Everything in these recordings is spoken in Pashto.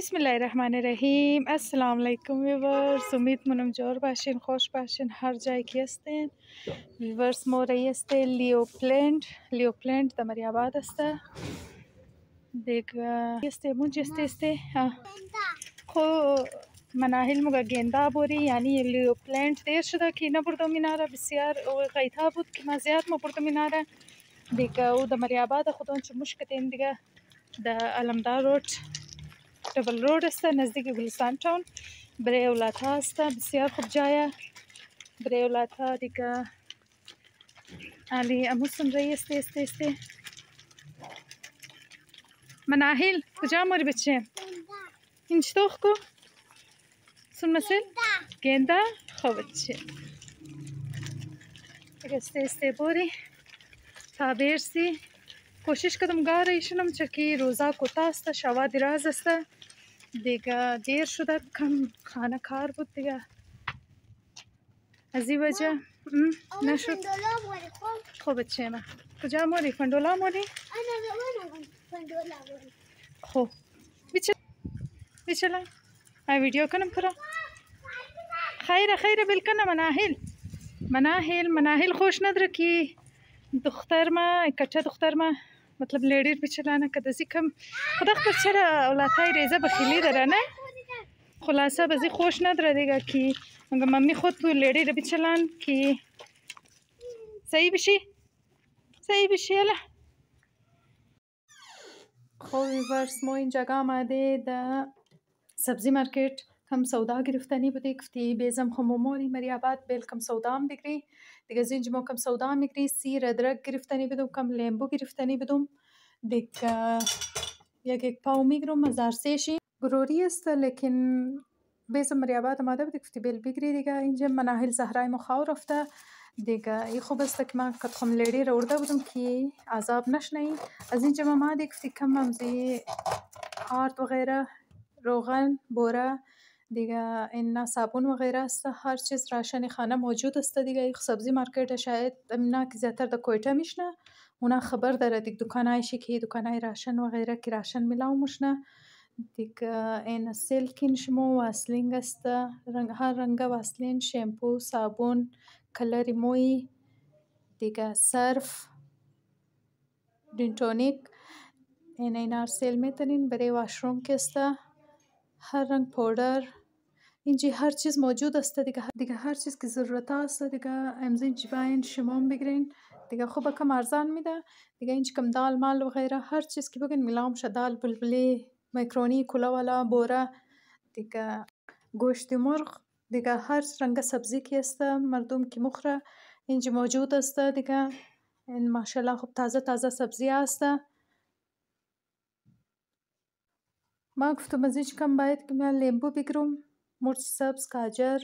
बिसमीम अल्लाम विवर्स उम्मीद मनम जोर पाशन खुश पाशन हर जाए की हस्ते विवर्स मो रही हस्ते लियो प्लेंट लियो प्लेंट तमरी आबाद देख हस्ते मुझे हस्ते हस्ते खो मनाहिल मुगा गेंदा बोरी यानी ये लियो प्लेंट देर शुदा की ना पुरतो मिनारा बिस्यार कैथा बुद की मज़ियार मो पुरतो मीनारा देख वो दमरी आबाद खुदों तेन दिगा द अलमदार रोड डबल रोड हस्ता नज़दीक गुलिस्तान टाउन बरे था हस्ता बसियार खूब जाया बरे था टीका अली अमू सुन रही इसते इसते इसते मनाहिल कुजा मोरे बच्चे इन शोख तो को सुन मसिल गेंदा खूब अच्छे इसते इसते बोरे ताबेर सी कोशिश कदम गा रही शनम चकी रोज़ा कोता हस्ता शवा दिराज हस्ता دیگه دیر شده کم خانه کار بود دیگه از این وجه نشد خوب چیمه کجا موری فندولا موری خوب بیچه بیچلا ای ویدیو کنم کرا خیره خیره بلکنه مناهل مناهل مناهل خوش ندره که دختر ما کچه دختر ما مطلب لێرێر بچلانە کە دەزیکەم خدا پرچرە وڵاتای رێزە بەخیلی دەرانە خلاصە بەزی خۆش نادرا دێگاکی مەگە مەممی خۆت و لێرێ دە بچلان کی سەی بشی سەی بشیێلە خۆی بەرس مۆین جگاما دێ دە سەبزی مارکێت کەم سەودا گرفتنی بودی گفتی بێزم خمۆمۆری مەریابات بێل کەم سەودام بگری دیگه زینج ما کم سودا هم میکنی سیر درک گرفتنی بدم کم لیمبو گرفتنی بدم دیگه یک یک پاو میگرم مزار سیشی گروری است لیکن بیزم ریابات ماده بده گفتی بیل بگیری دیگه اینجا مناهل زهرای مخاور رفته دیگه ای خوب است که من قد خم لیری رو ارده بودم که عذاب نشنی از اینجا ما ماده گفتی کم ممزی آرد وغیره روغن بوره دیگه اینا صابون و غیره است هر چیز راشن خانه موجود است دیگه یک سبزی مارکت شاید اینا که زیاتر د کویټه میشنه اونا خبر داره دیگه دکانای شی که دکانای راشن و غیره که راشن میلاو مشنه دیگه این سیلکین شمو واسلینگ است رنگ هر رنگ واسلین شامپو صابون کلر موی دیگه سرف دینتونیک این اینا سیل میتنین برای واشروم که است هر رنگ پودر اینجا هر چیز موجود است دیگه دیگه هر چیز که ضرورت است دیگه امزین جیباین شما بگیرین دیگه خوب کم ارزان میده دیگه اینج کم دال مال و غیره هر چیز که بگین میلام شه دال بلبلی میکرونی کلاولا بوره دیگه گوشت مرغ دیگه هر رنگ سبزی که است مردم که مخره اینج موجود است دیگه این ماشاءالله خوب تازه تازه سبزی است ما گفتم از هیچ کم باید که من لیمبو بگیرم مرچ سبز گاجر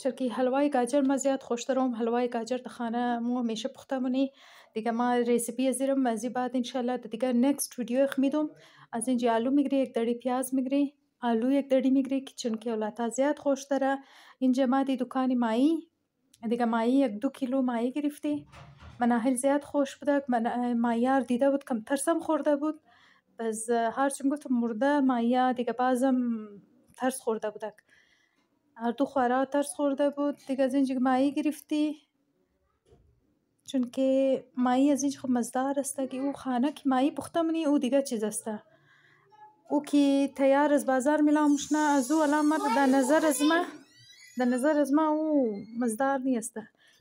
چرکی هلوای گاجر من زیاد خوش دارم هلوای گاجر در خانه مو همیشه پخته مونی دیگه ما ریسیپی از زیرم از بعد انشالله دیگه نکست ویدیو میدم از اینجا آلو میگری یک دری پیاز میگری آلو یک دری میگری که چونکی اولاتا زیاد خوش داره اینجا ما دی دکانی مایی دیگه مایی یک دو کیلو مایی گرفتی مناهل زیاد خوش بودک من مایار دیده بود کم ترسم خورده بود بس هرچی گفتم مرده مایا دیگه بازم ترس خورده بودک اردو خورا ترس خورده بود دیگه از اینجا مایی گرفتی چون که مایی از اینجا خب مزدار است که او خانه که مایی پخته منی او دیگه چیز است او که تیار از بازار ملامش نه از او الان مر در نظر از ما در نظر از ما او مزدار نیست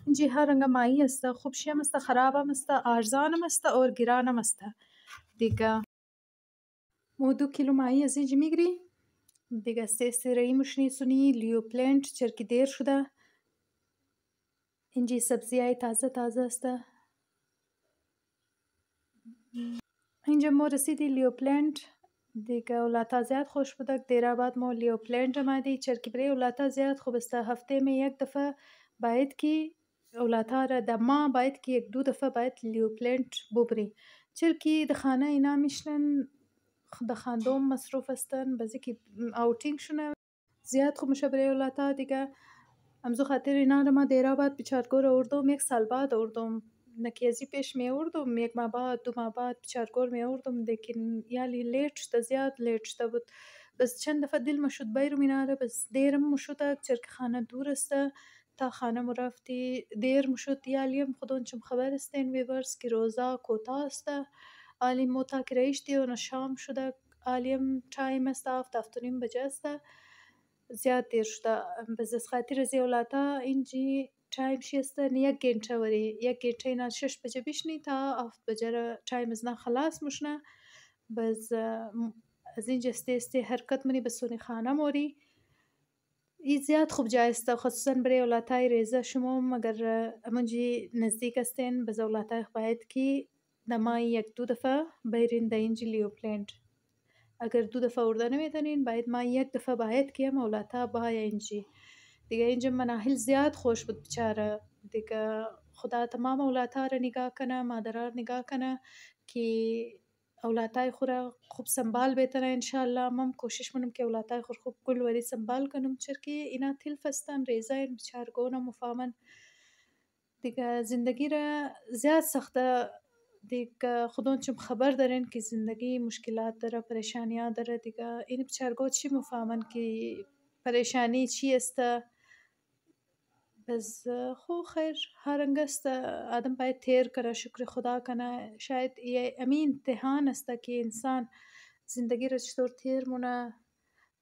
اینجا هر رنگ مایی است خوب شیم است خراب هم است ارزان هم است اور گران هم است دیگه مو دو کیلو مایی از اینجا میگری Bigası sırayı müşnisuni Leopland çerkidir şu da. İnci sebziyayı taze taze asta. اینجا ما رسیدی لیوپلند دیگه اولتا زیاد خوش بودک دیره بعد ما لیوپلند آمدی چرکبری اولتا زیاد خوب است هفته می یک دفعه باید که اولتا را دما باید که یک دو دفعه باید لیوپلند ببری چرکی د خانه اینا میشنن به خندان مصروف هستن به زیکی اوتینگشونه زیاد خوب برای ایالتا دیگه امزو خاطر اینا رو ما دیرا بعد بیچارگور اردم یک سال بعد اردم نکیزی پیش می اردم یک ما بعد دو ما بعد بیچارگور می اردم لیکن یالی لیت شده زیاد لیت شده بود بس چند دفعه دل مشد بیرم اینا رو بس دیرم مشد چرک خانه دور استه تا خانه رفتی دیر مشد یالی هم خودون چم خبر استین ویورس که روزا کوتا استه عالیم اتاق رئیشتی اونا شام شده عالیم چایم است هفت هفت نیم بجه است زیاد دیر شده بز از خاطر زیولاتا اینجی چایم شی است یک گنچه وری یک گنچه اینا شش بجه بیشنی تا هفت بجه را چایم از خلاص مشنه بز از اینجا استی استی حرکت منی به سونی خانه موری ای زیاد خوب جایسته خصوصا برای اولاتای ریزه شما مگر منجی نزدیک استین به اولاتای باید کی دمای یک دو دفعه بیرین دینج لیوپلند اگر دو دفعه اردن میدانین باید ما یک دفعه باید که مولاتا با ینجی دیگه اینجا مناحل زیاد خوش بود بیچاره دیگه خدا تمام اولاتا را نگاه کنه مادرها را نگاه کنه که اولاتای خورا خوب سنبال بتنه انشالله مم کوشش منم که اولاتای خور خوب کل وری سنبال کنم چرکه اینا تلفستن ریزاین بیچارگونه مفامن دیگه زندگی را زیاد سخته دیگه خودون چون خبر دارن که زندگی مشکلات داره پریشانیات داره دیگه این بچرگا چی میفهمن که پریشانی چی است بس خو خیر هر است آدم باید تیر کنه شکر خدا کنه شاید یه امین امتحان است که انسان زندگی را چطور تیر مونه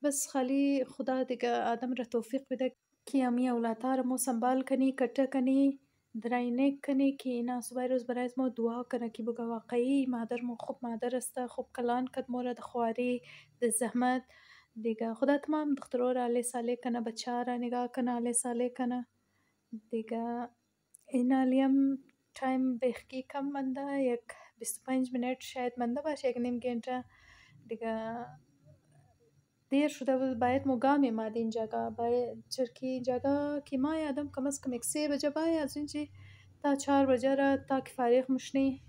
بس خالی خدا دیگه آدم را توفیق بده که امی اولادها را مو سنبال کنی کټه کنی Diraynek ki nasıbayros barayız ma dua kana ki buga vaqiyi mader mo khub mader asta khub kalan kad mora da khwari da zahmet دیگه خودت ما هم دخترو را علی سالی کنه بچه را نگاه کنه علی سالی کنه دیگه این علیم تایم بخکی کم منده یک 25 منت شاید منده باشه یک نیم گنجه دیگه دیر شده بود باید مگام میمد این جگه باید چرکی این جگه که ما یادم کم از کم یک سه بجه باید از اینجی تا چهار بجه را تا که فارغ مشنی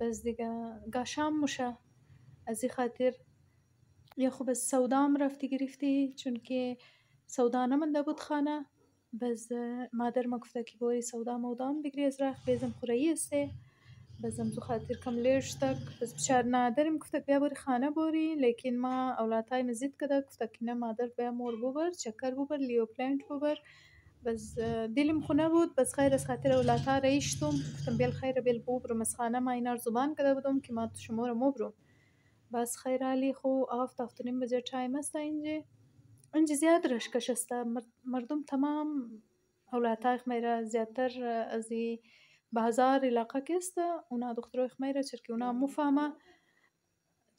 بس دیگه گاشام مشه از این خاطر یا خوب از سودام رفتی گرفتی چون که سودا نمانده بود خانه بز مادر ما گفته که باری سودا مودام بگیری از رخ بیزم خورایی استه بەزەم زوو خاتر کەم لێ شتێک بچار نادەرم کوفتێک بیا بەری خانە بۆری لەکن ما ئەولاتای مزید کەدا کوفتەکینە مادر بیا مۆر بوبەر چەکەر بوبەر لیۆپلند بوبەر بەس دیلم خونە بوو بەس خیرە خاتر ئەولاتا ڕیشتم کوفتم بێل خیرە بێل بۆ برو مەسخانە ماینار زوبان کەدا بدم کی ما شمۆرە مۆ برو بەس خیرالی خۆ ئاف تافتنیم بەجێ چای مەستا ئینجێ ئەنجی زیاد ڕشکەشەستا مردم تەمام ئەولاتای خمێرە زیاتر ئەزی Bazar-ilaqakeste una doktoroj hmeira çerkê una mufama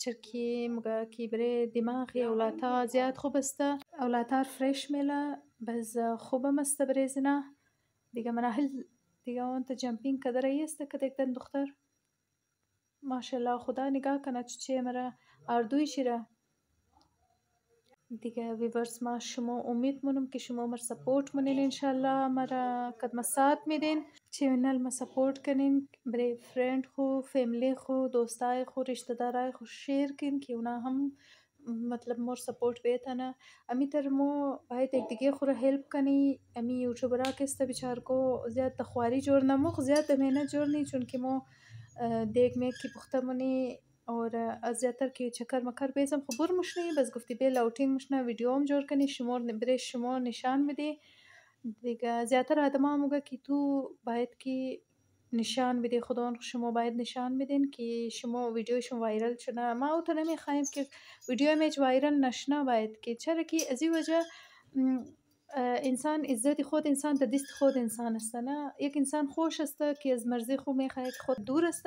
çerkî muga kîbirê dîmaxê ewlata ziyad xwe best e ewlatar freş mêle bez xwe bimest e birêzîna dîge merahil dîge wan te cempîn qedere yê est ketek den duxtar maşallah xuda nîgar kene çûçeyê me re erdûyî jî re دیگه ویورز ما شما امید مونم که شما مر سپورت مونین انشالله مرا قد مساعد میدین چینल में सपोर्ट कनिन मेरे फ्रेंड को फैमिली को दोस्ताय को रिश्तेदाराय को शेयर किन कि उना हम मतलब मोर सपोर्ट वेतन अमी तर मो भाई तक दिगे खुर हेल्प कनी अमी यूट्यूबरा के स्त बिचार को ज्यादा तखवारी जोर ना मुख ज्यादा मेहनत जोर नहीं चूंकि मो देख में की पुख्ता मुनी और از زیاتر که چکر مکر بیزم خبر مشنی بس گفتی به لاوتین مشنه ویدیو هم جور کنی شمار بره شما نشان میدی دیگه زیاتر آدما میگه که تو باید که نشان بده خودان شما باید نشان بدین که شما ویدیوشون وایرل شده ما او تو نمیخوایم که ویدیو میچ وایرل نشنه باید که چرا که از این وجه انسان عزت خود انسان تا دست خود انسان است نه یک انسان خوش است که از مرزی خو میخواید خود دور است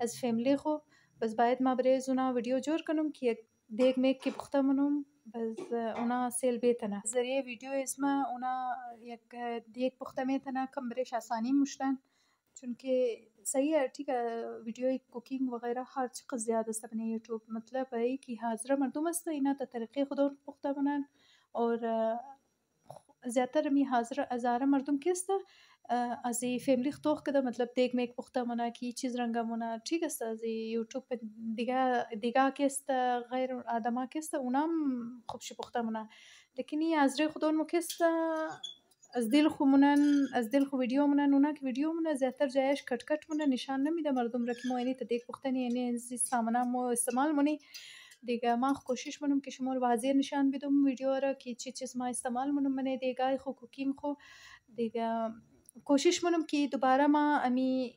از فیملی خو بس باید ما برای زونا ویدیو جور کنم که یک Deg merkep ihtemelen bez ona selbetene. Zeriye video ezme ona yek diyek puhtemêtene kim birêş esanî muşten. Çünkü sayı artık video cooking वगैरह हर चीज ज्यादा सब ने यूट्यूब मतलब है कि हाजरा मردم است اینا تا طریقه خودون پخته منن और زیاتر می حاضر هزاره مردم کیسته ازی فیملی خطوخ که ده مطلب دیگ میک پخته منا کی چیز رنگه منا ٹھیک است ازی یوٹیوب پہ دیگه دیگه کست غیر آدما کست اونام خوبش پخته منا لیکن ای از ری خودون مکست از دل خو منن از دل خو ویدیو منن اونا که ویدیو منن زیاتر جایش کٹ کٹ منن نشان نمیده مردم را که ما یعنی تا دیگ پختنی یعنی از سامنا مو استعمال منی دیگه ما کوشش منم که شما رو واضح نشان بدم ویدیو را که چی چیز ما استعمال منم منه دیگه خو کوکینگ خو دیگه कोशिश मनम कि दोबारा ما امی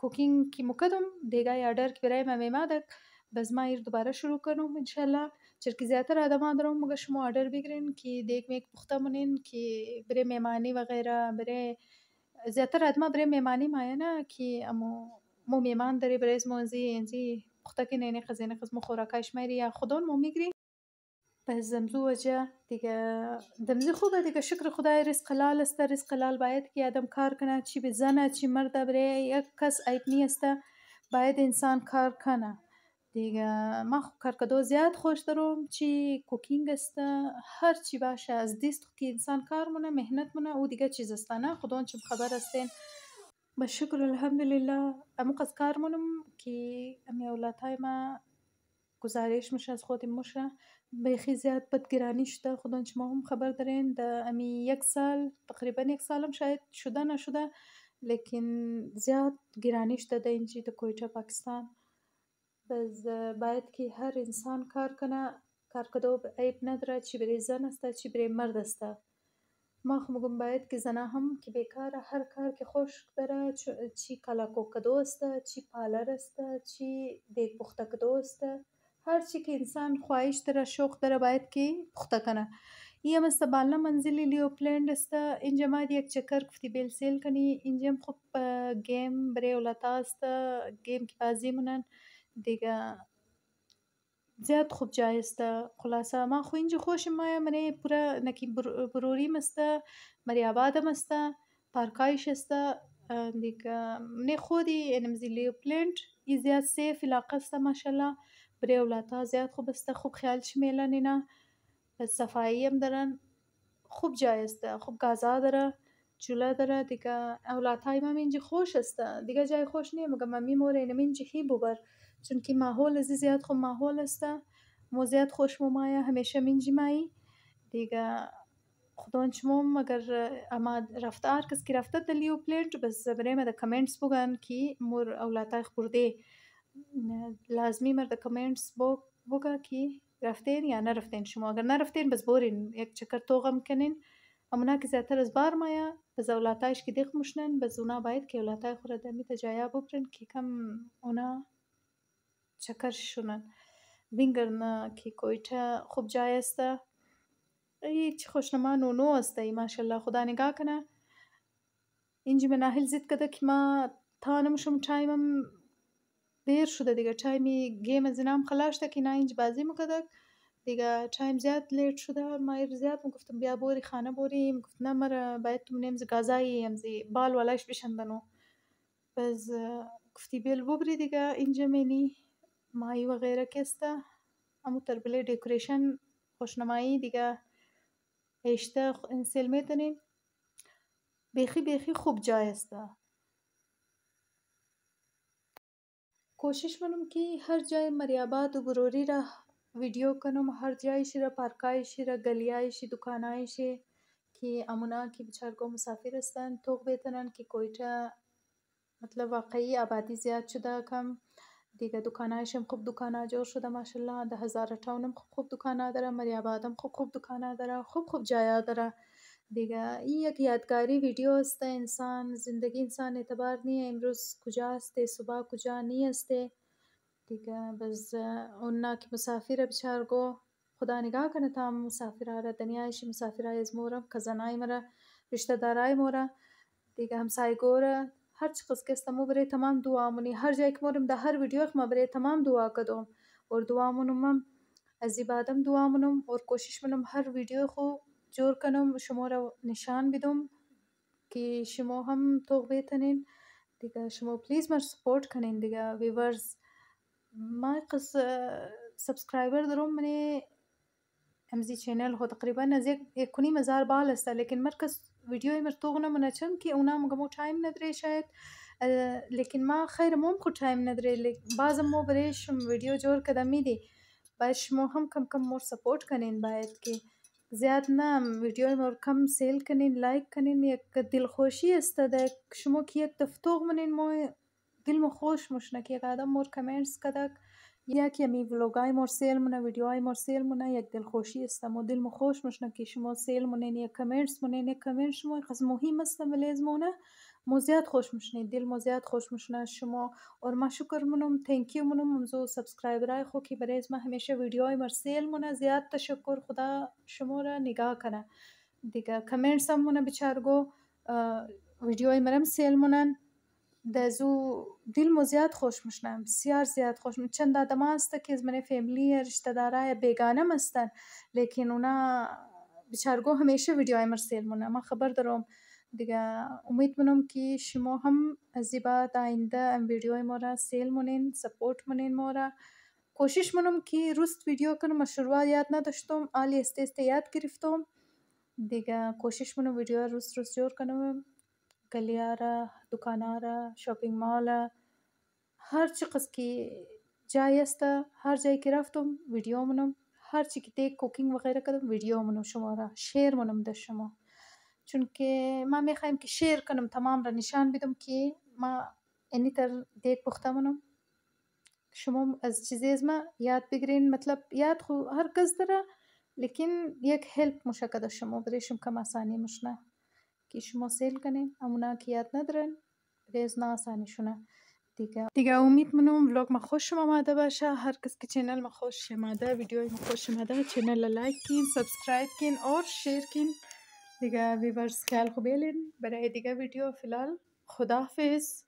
کوکینگ کی مکدم دیگه آرڈر که برای من میمادک باز ما ایر دوباره شروع کنم انشالله چرکی زیاتر آدم دارم مگه شما آرڈر بگیرین که دیگ میک پخته منین که برای میمانی و غیره برای زیاتر آدم برای میمانی ماینه که امو مو میمان داری برای از منزی انزی پخته که نینه خزینه خز مو خوراکایش میری یا خودون مو میگیری بهزمزوجه دیگه دمزی خوبه دیگه شکر خدای رزق حلال است رزق حلال باید که آدم کار کنه چی به زنه چی مرد بره یک کس عیب نیست باید انسان کار کنه دیگه ما کار کدو زیاد خوش دارم چی کوکینگ است هر چی باشه از دیست که انسان کار مونه مهنت مونه او دیگه چیز است نه خدون چی خبر هستین به شکر الحمدلله امو قد کار مونم که امی اولادای ما گزارش میشه از خود میشه بیخی زیاد بدگرانی شده خودان شما هم خبر دارین در دا امی یک سال تقریبا یک سال هم شاید شده نشده لیکن زیاد گرانی شده در اینجی در کویچه پاکستان بز باید که هر انسان کار کنه کار کدو عیب نداره چی بری زن است چی بری مرد است ما خو میگم باید که زنه هم که بیکار هر کار که خوش داره چی کلاکو کدو است چی پالر است چی دیگ پخته کدو است هر چی که انسان خواهش داره شوق داره باید که پخته کنه این هم است بالا منزلی لیوپلند است اینجا ما یک چکر گفتی بیل سیل کنی اینجا هم خوب گیم برای ولتا است گیم که بازی مونن دیگه زیاد خوب جای است خلاصه ما خو اینجا خوش ما منه پورا نکی بروری مسته مری آباد مسته پارکایش است دیگه منه خودی انمزی لیوپلند ای زیاد سیف علاقه است ماشاءالله برێوڵاتە زیاد خۆ بەستە خوب خیال چمێلە نینە سەفاییم دەرەن خوب جایستە خوب گازا دەرە جوولە دەرە دیکە ئەولاتایمە منجی خۆشستە دیگە جای خۆش نییە مگە مەمی مۆرەینە منجی هی بووبەر چونکی ماهۆ لەزی زیاد خۆ ماهۆلستە مۆ زیاد خۆشممایە هەمێشە منجیمایی دیگە خدۆنچمۆم مەگەر ئەما ڕفتار کەسکی رفتە دەلی و پلێنج بەس زەبرێمە دە کمنتس بگەن کی مور ئەولاتای خوردێ. lazmi da comments bo ki رفتین یا نرفتین شما اگر نرفتین بس بورین یک چکر توغم کنین امونا که زیاتر از بار مایا بس اولاتایش که دیخ مشنن بس اونا باید که اولاتای خورا دمی تجایا ببرن که کم اونا چکر شونن بینگرنا که کویچا خوب جای است ای چی خوشنما نونو است ای ماشاءالله خدا نگاه کنه اینجی من اهل زید کده که ما تانمشم چایمم دیر شده دیگه تایم گیم از اینام خلاص تا که ناینج بازی میکدک دیگه تایم زیاد لیت شده مایر زیاد میگفتم بیا بوری خانه بوریم گفت نه مرا باید تو منیم غذایی امزی بال ولاش بشندنو بز گفتی بیل ببری دیگه اینجا منی مایی و غیره کسته اما تربله دیکوریشن خوشنمایی دیگه هشته انسل میتونیم بیخی بیخی خوب جای است कोशिश मनम कि हर जय मर्याबाद गुरोरी रा वीडियो कनुम हर जाइशी रा पार्काइशी रा गलियाइशी दुकानाइशी که امونا که بیچارگو مسافر هستن توق بتنن که کویتا مطلب واقعی آبادی زیاد شده کم دیگه دکانایش هم خوب دکانا جور شده ماشاءالله ده هزار تاون هم خوب خوب دکانا داره مری آباد هم خوب خوب دکانا داره خوب خوب جایا داره دیگه این یک یادگاری ویدیو است انسان زندگی انسان اعتبار نیه امروز کجا هسته صبح کجا نیسته دیگه بز اونا که مسافر بچار گو خدا نگاه کنه تا مسافرها را دنیایش مسافرهای از مورا کزنای مرا رشته دارای مورا دیگه همسایه گوره هر چی قص کس مو بره تمام دعا مونی هر جای که مورم ده هر ویدیو ما بره تمام دعا کدوم اور دعا مونم از عبادم دعا مونم اور کوشش مونم هر ویدیو خو جور کنم شما رو نشان بدم که شما هم توق بتنین دیگه شما پلیز مر سپورت کنین دیگه ویورز ما قص سبسکرایبر دارم من امزی چینل ها تقریبا از یک, یک کنیم هزار بال است لیکن مرکز ویدیو مر توغ نمنچم که اونا مگمو تایم نداره شاید لیکن ما خیر مم خو تایم نداره بعض مو برش ویدیو جور کدمی دی باید شما هم کم کم مور سپورت کنین باید که زیاد nem videoyu morkam seyl kenin, like kenin, yek dilhoşi istedek, şumok yek deftuğ menin moy دل مو خوش مشنک یک آدم مور کمنتس کدک یک یمی ویلوگای مور سیل مونه ویدیوهای مور سیل مونه یک دلخوشی استم و دل مو خوش مشنکی شما سیل مونین یک کمنتس مونین یک کمنت شما خز مهم استم ولیز مونه مو زیات خوش میشنه دل مو خوش میشنه شما اور ما شکر منم تینکیو منم امزو سبسکرایبرای خو کی برای ما همیشه ویدیوهای مرسیل منه زیاد تشکر خدا شما را نگاه کنه دیگه کمنټس هم مونږ بچارګو ویډیوې مرم سیل مونن د زو دل مو زیات خوش میشنا بسیار زیاد خوش مشنم چند آدم است که از من فیملی رشته دارای بیگانه مستن لیکن اونا بچارگو همیشه ویدیوهای مرسیل مونن من خبر دارم Diga, umidmenum ki shimo ham zibat آینده ام ویدیوی مورا سیل مونین سپورت مونین مورا کوشش مونم که روست ویدیو کنم مشروع یاد نداشتم آلی استه استه یاد گرفتم دیگه کوشش مونم ویدیو روست روست جور کنم گلیارا دکانارا شاپینگ مالا هر چی قصد که جای است هر جایی که رفتم ویدیو مونم هر چی که دیگه کوکینگ وغیره کردم ویدیو مونم شما را شیر مونم ده شما چونکه من میخوایم که شعر کنم تمام را نشان بدم که ما اینیتر دیت پخته منم شما از چیزی از ما یاد بگیرین مطلب یاد خو هر کس داره لیکن یک هلپ مشکده شما بریشم کم آسانی مشنه که شما سیل کنین امونا که یاد ندارن بریز نه آسانی شونه دیگه دیگه امید منم ولاگ ما خوش آمده باشه هر کس که چینل ما خوش آمده ویدیوی ما خوش آمده چینل لایک کین سابسکرایب کین اور شیر کین دیگه ویورز خیال لین. برای دیگه ویدیو خدا خداحافظ